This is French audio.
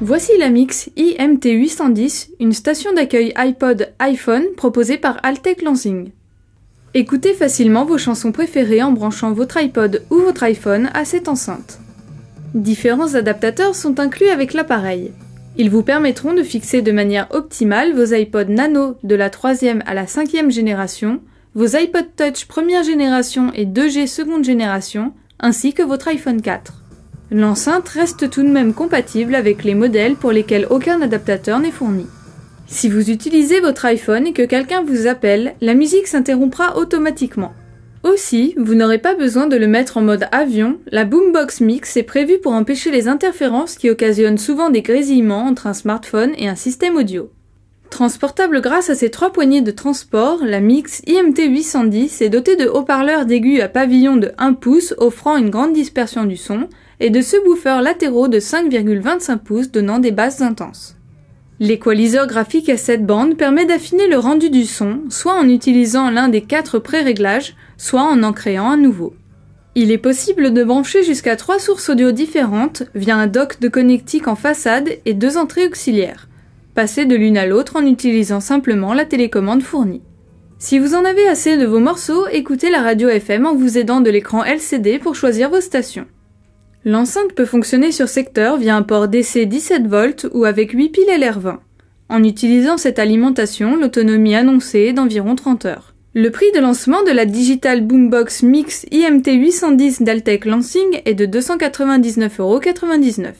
Voici la Mix IMT810, une station d'accueil iPod iPhone proposée par Altec Lansing. Écoutez facilement vos chansons préférées en branchant votre iPod ou votre iPhone à cette enceinte. Différents adaptateurs sont inclus avec l'appareil. Ils vous permettront de fixer de manière optimale vos iPod Nano de la 3 à la 5 génération, vos iPod Touch première génération et 2G seconde génération, ainsi que votre iPhone 4. L'enceinte reste tout de même compatible avec les modèles pour lesquels aucun adaptateur n'est fourni. Si vous utilisez votre iPhone et que quelqu'un vous appelle, la musique s'interrompra automatiquement. Aussi, vous n'aurez pas besoin de le mettre en mode avion, la Boombox Mix est prévue pour empêcher les interférences qui occasionnent souvent des grésillements entre un smartphone et un système audio. Transportable grâce à ses trois poignées de transport, la Mix IMT 810 est dotée de haut-parleurs d'aigus à pavillon de 1 pouce offrant une grande dispersion du son et de subwoofers latéraux de 5,25 pouces donnant des basses intenses. L'équaliseur graphique à cette bande permet d'affiner le rendu du son, soit en utilisant l'un des quatre pré-réglages, soit en en créant un nouveau. Il est possible de brancher jusqu'à trois sources audio différentes via un dock de connectique en façade et deux entrées auxiliaires de l'une à l'autre en utilisant simplement la télécommande fournie. Si vous en avez assez de vos morceaux, écoutez la radio FM en vous aidant de l'écran LCD pour choisir vos stations. L'enceinte peut fonctionner sur secteur via un port DC 17V ou avec 8 piles LR20. En utilisant cette alimentation, l'autonomie annoncée est d'environ 30 heures. Le prix de lancement de la Digital Boombox Mix IMT 810 d'Altec Lansing est de 299,99€.